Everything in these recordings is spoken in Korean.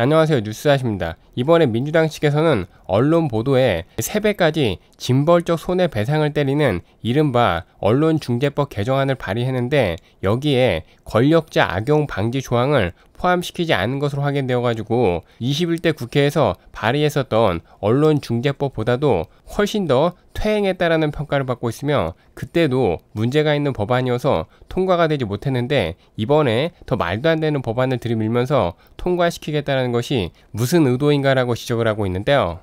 안녕하세요 뉴스아십니다 이번에 민주당 측에서는 언론 보도에 3배까지 징벌적 손해배상을 때리는 이른바 언론중재법 개정안을 발의했는데 여기에 권력자 악용 방지 조항을 포함시키지 않은 것으로 확인되어 가지고 21대 국회에서 발의했었던 언론중재법보다도 훨씬 더 퇴행했다라는 평가를 받고 있으며 그때도 문제가 있는 법안이어서 통과가 되지 못했는데 이번에 더 말도 안 되는 법안을 들이밀면서 통과시키겠다는 것이 무슨 의도인가라고 지적을 하고 있는데요.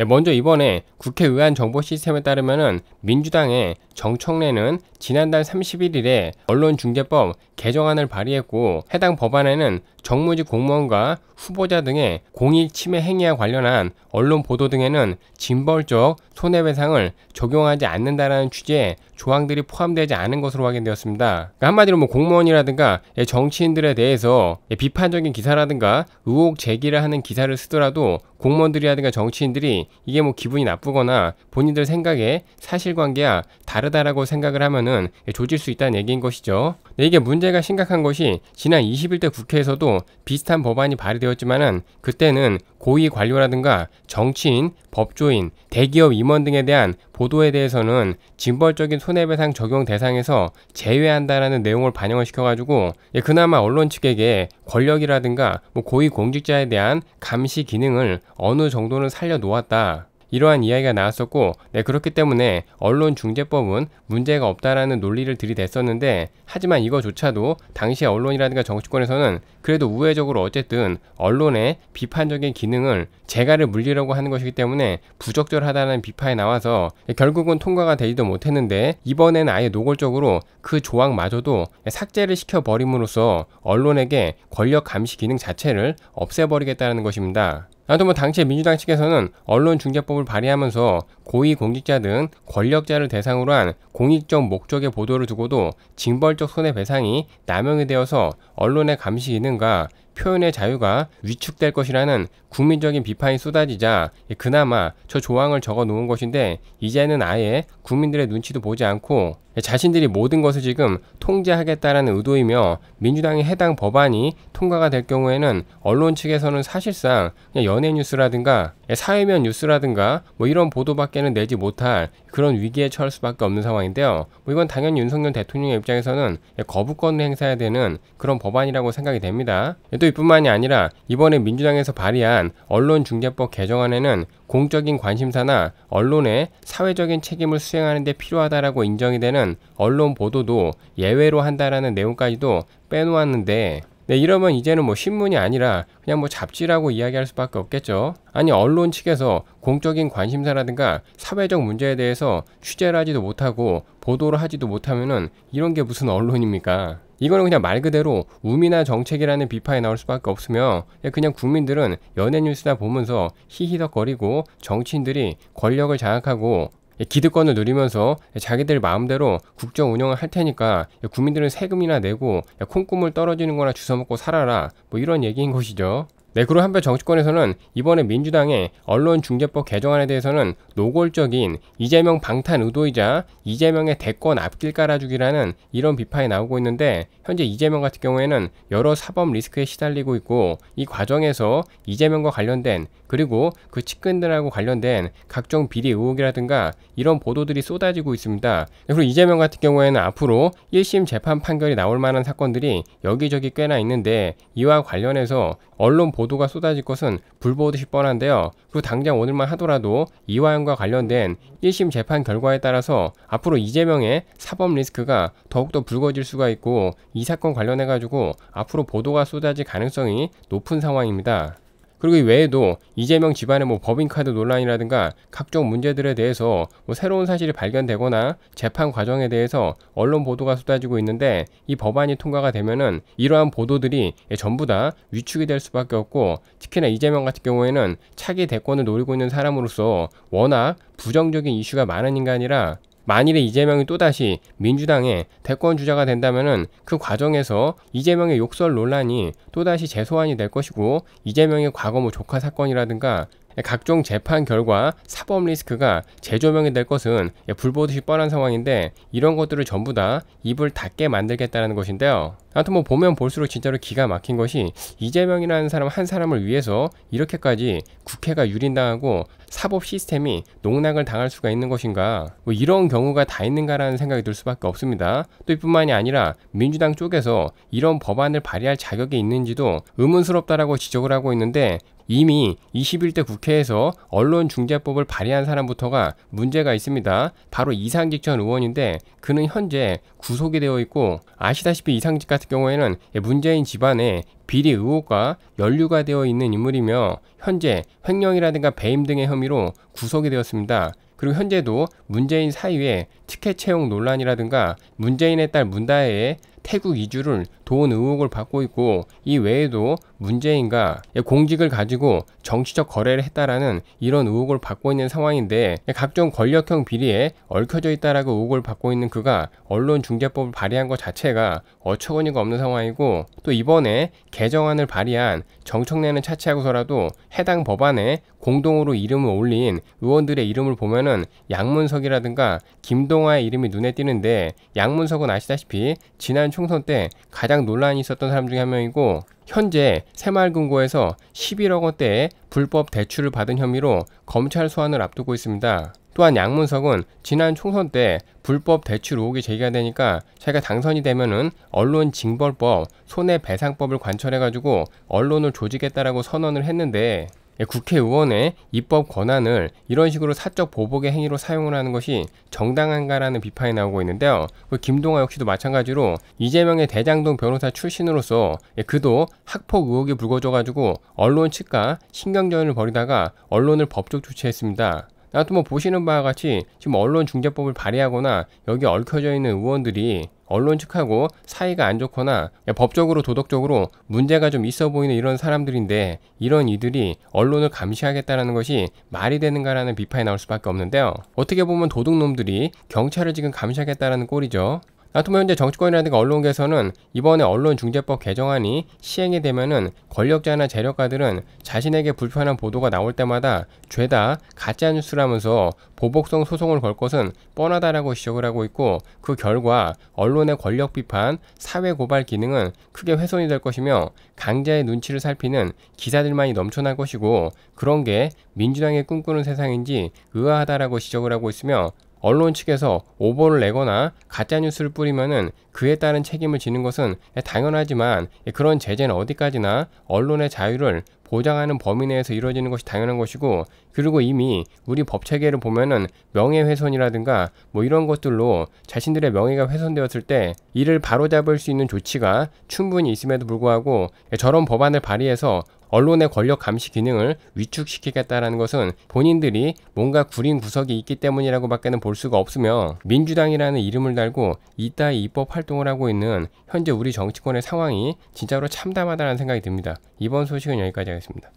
네, 먼저 이번에 국회의안 정보 시스템에 따르면 민주당의 정청래는 지난달 31일에 언론중재법 개정안을 발의했고 해당 법안에는 정무직 공무원과 후보자 등의 공익 침해 행위와 관련한 언론 보도 등에는 징벌적 손해배상을 적용하지 않는다라는 취지의 조항들이 포함되지 않은 것으로 확인되었습니다. 그러니까 한마디로 뭐 공무원이라든가 예, 정치인들에 대해서 예, 비판적인 기사라든가 의혹 제기를 하는 기사를 쓰더라도 공무원들이라든가 정치인들이 이게 뭐 기분이 나쁘거나 본인들 생각에 사실관계와 다르다라고 생각을 하면은 예, 조질 수 있다는 얘기인 것이죠. 이게 문제가 심각한 것이 지난 21대 국회에서도 비슷한 법안이 발의되었지만은 그때는 고위 관료라든가 정치인, 법조인, 대기업 임원 등에 대한 보도에 대해서는 징벌적인 손해배상 적용 대상에서 제외한다라는 내용을 반영을 시켜가지고 예, 그나마 언론 측에게 권력이라든가 뭐 고위 공직자에 대한 감시 기능을 어느 정도는 살려놓았다. 이러한 이야기가 나왔었고 네 그렇기 때문에 언론중재법은 문제가 없다라는 논리를 들이댔었는데 하지만 이거조차도 당시 언론이라든가 정치권에서는 그래도 우회적으로 어쨌든 언론의 비판적인 기능을 재갈을 물리려고 하는 것이기 때문에 부적절하다는 비판이 나와서 결국은 통과가 되지도 못했는데 이번에는 아예 노골적으로 그 조항마저도 삭제를 시켜버림으로써 언론에게 권력 감시 기능 자체를 없애버리겠다는 것입니다. 아무튼 뭐 당시에 민주당 측에서는 언론중재법을 발의하면서 고위공직자 등 권력자를 대상으로 한 공익적 목적의 보도를 두고도 징벌적 손해배상이 남용이 되어서 언론의 감시 기능과 표현의 자유가 위축될 것이라는 국민적인 비판이 쏟아지자 그나마 저 조항을 적어 놓은 것인데 이제는 아예 국민들의 눈치도 보지 않고 자신들이 모든 것을 지금 통제하겠다라는 의도이며 민주당이 해당 법안이 통과가 될 경우에는 언론 측에서는 사실상 연예 뉴스라든가 사회면 뉴스라든가 뭐 이런 보도밖에 밖는 내지 못할 그런 위기에 처할 수밖에 없는 상황인데요. 뭐 이건 당연히 윤석열 대통령의 입장에서는 거부권을 행사해야 되는 그런 법안이라고 생각이 됩니다. 또 이뿐만이 아니라 이번에 민주당에서 발의한 언론중재법 개정안에는 공적인 관심사나 언론의 사회적인 책임을 수행하는 데 필요하다라고 인정이 되는 언론 보도도 예외로 한다라는 내용까지도 빼놓았는데 네, 이러면 이제는 뭐 신문이 아니라 그냥 뭐 잡지라고 이야기할 수밖에 없겠죠. 아니 언론 측에서 공적인 관심사라든가 사회적 문제에 대해서 취재를 하지도 못하고 보도를 하지도 못하면은 이런 게 무슨 언론입니까? 이거는 그냥 말 그대로 우미나 정책이라는 비판이 나올 수밖에 없으며 예, 그냥 국민들은 연예 뉴스나 보면서 히히덕거리고 정치인들이 권력을 장악하고 예, 기득권을 누리면서 자기들 마음대로 국정 운영을 할 테니까 예, 국민들은 세금이나 내고 예, 콩고물 떨어지는 거나 주워먹고 살아라 뭐 이런 얘기인 것이죠. 네, 그리고 한편 정치권에서는 이번에 민주당의 언론중재법 개정안에 대해서는 노골적인 이재명 방탄 의도이자 이재명의 대권 앞길 깔아주기라는 이런 비판이 나오고 있는데 현재 이재명 같은 경우에는 여러 사법 리스크에 시달리고 있고 이 과정에서 이재명과 관련된 그리고 그 측근들하고 관련된 각종 비리 의혹이라든가 이런 보도들이 쏟아지고 있습니다. 그리고 이재명 같은 경우에는 앞으로 1심 재판 판결이 나올 만한 사건들이 여기저기 꽤나 있는데 이와 관련해서 언론 보도가 쏟아질 것은 불보듯이 뻔한데요. 그 당장 오늘만 하더라도 이화영과 관련된 1심 재판 결과에 따라서 앞으로 이재명의 사법 리스크가 더욱더 불거질 수가 있고 이 사건 관련해가지고 앞으로 보도가 쏟아질 가능성이 높은 상황입니다. 그리고 이 외에도 이재명 집안의 뭐 법인카드 논란이라든가 각종 문제들에 대해서 뭐 새로운 사실이 발견되거나 재판 과정에 대해서 언론 보도가 쏟아지고 있는데 이 법안이 통과가 되면은 이러한 보도들이 전부 다 위축이 될 수밖에 없고 특히나 이재명 같은 경우에는 차기 대권을 노리고 있는 사람으로서 워낙 부정적인 이슈가 많은 인간이라 만일에 이재명이 또다시 민주당의 대권 주자가 된다면그 과정에서 이재명의 욕설 논란이 또다시 재소환이 될 것이고 이재명의 과거 뭐 조카 사건이라든가 각종 재판 결과 사법 리스크가 재조명이 될 것은 예, 불보듯이 뻔한 상황인데 이런 것들을 전부 다 입을 닫게 만들겠다는 것인데요. 아무튼 뭐 보면 볼수록 진짜로 기가 막힌 것이 이재명이라는 사람 한 사람을 위해서 이렇게까지 국회가 유린당하고 사법 시스템이 농락을 당할 수가 있는 것인가 뭐 이런 경우가 다 있는가라는 생각이 들 수밖에 없습니다. 또 이뿐만이 아니라 민주당 쪽에서 이런 법안을 발의할 자격이 있는지도 의문스럽다라고 지적을 하고 있는데 이미 21대 국회에서 언론중재법을 발의한 사람부터가 문제가 있습니다. 바로 이상직 전 의원인데 그는 현재 구속이 되어 있고 아시다시피 이상직 같은 같은 경우에는 예, 문재인 집안에 비리 의혹과 연루가 되어 있는 인물이며 현재 횡령이라든가 배임 등의 혐의로 구속이 되었습니다. 그리고 현재도 문재인 사이에 티켓 채용 논란이라든가 문재인의 딸 문다혜의 태국 이주를 도운 의혹을 받고 있고 이 외에도 문재인과 예, 공직을 가지고 정치적 거래를 했다라는 이런 의혹을 받고 있는 상황인데 예, 각종 권력형 비리에 얽혀져 있다라고 의혹을 받고 있는 그가 언론중재법을 발의한 것 자체가 어처구니가 없는 상황이고 또 이번에 개정안을 발의한 정청래는 차치하고서라도 해당 법안에 공동으로 이름을 올린 의원들의 이름을 보면은 양문석이라든가 김동아의 이름이 눈에 띄는데 양문석은 아시다시피 지난 총선 때 가장 논란이 있었던 사람 중에 한 명이고 현재 새마을금고에서 11억 원대의 불법 대출을 받은 혐의로 검찰 소환을 앞두고 있습니다. 또한 양문석은 지난 총선 때 불법 대출 의혹이 제기가 되니까 자기가 당선이 되면은 언론 징벌법, 손해배상법을 관철해가지고 언론을 조직했다라고 선언을 했는데 예, 국회의원의 입법 권한을 이런 식으로 사적 보복의 행위로 사용을 하는 것이 정당한가라는 비판이 나오고 있는데요. 그 김동아 역시도 마찬가지로 이재명의 대장동 변호사 출신으로서 예, 그도 학폭 의혹이 불거져가지고 언론 측과 신경전을 벌이다가 언론을 법적 조치했습니다. 나도 뭐 보시는 바와 같이 지금 언론중재법을 발의하거나 여기 얽혀져 있는 의원들이 언론 측하고 사이가 안 좋거나 법적으로 도덕적으로 문제가 좀 있어 보이는 이런 사람들인데 이런 이들이 언론을 감시하겠다라는 것이 말이 되는가라는 비판이 나올 수밖에 없는데요. 어떻게 보면 도둑놈들이 경찰을 지금 감시하겠다라는 꼴이죠. 아토모 현재 정치권이라든가 언론계에서는 이번에 언론중재법 개정안이 시행이 되면은 권력자나 재력가들은 자신에게 불편한 보도가 나올 때마다 죄다 가짜뉴스라면서 보복성 소송을 걸 것은 뻔하다라고 지적을 하고 있고 그 결과 언론의 권력 비판, 사회 고발 기능은 크게 훼손이 될 것이며 강자의 눈치를 살피는 기사들만이 넘쳐날 것이고 그런 게민주당의 꿈꾸는 세상인지 의아하다라고 지적을 하고 있으며 언론 측에서 오보를 내거나 가짜 뉴스를 뿌리면은 그에 따른 책임을 지는 것은 당연하지만 그런 제재는 어디까지나 언론의 자유를 보장하는 범위 내에서 이루어지는 것이 당연한 것이고 그리고 이미 우리 법 체계를 보면은 명예훼손이라든가 뭐 이런 것들로 자신들의 명예가 훼손되었을 때 이를 바로잡을 수 있는 조치가 충분히 있음에도 불구하고 저런 법안을 발의해서 언론의 권력 감시 기능을 위축시키겠다라는 것은 본인들이 뭔가 구린 구석이 있기 때문이라고 밖에는 볼 수가 없으며 민주당이라는 이름을 달고 이따위 입법 활동을 하고 있는 현재 우리 정치권의 상황이 진짜로 참담하다는 생각이 듭니다. 이번 소식은 여기까지 하겠습니다.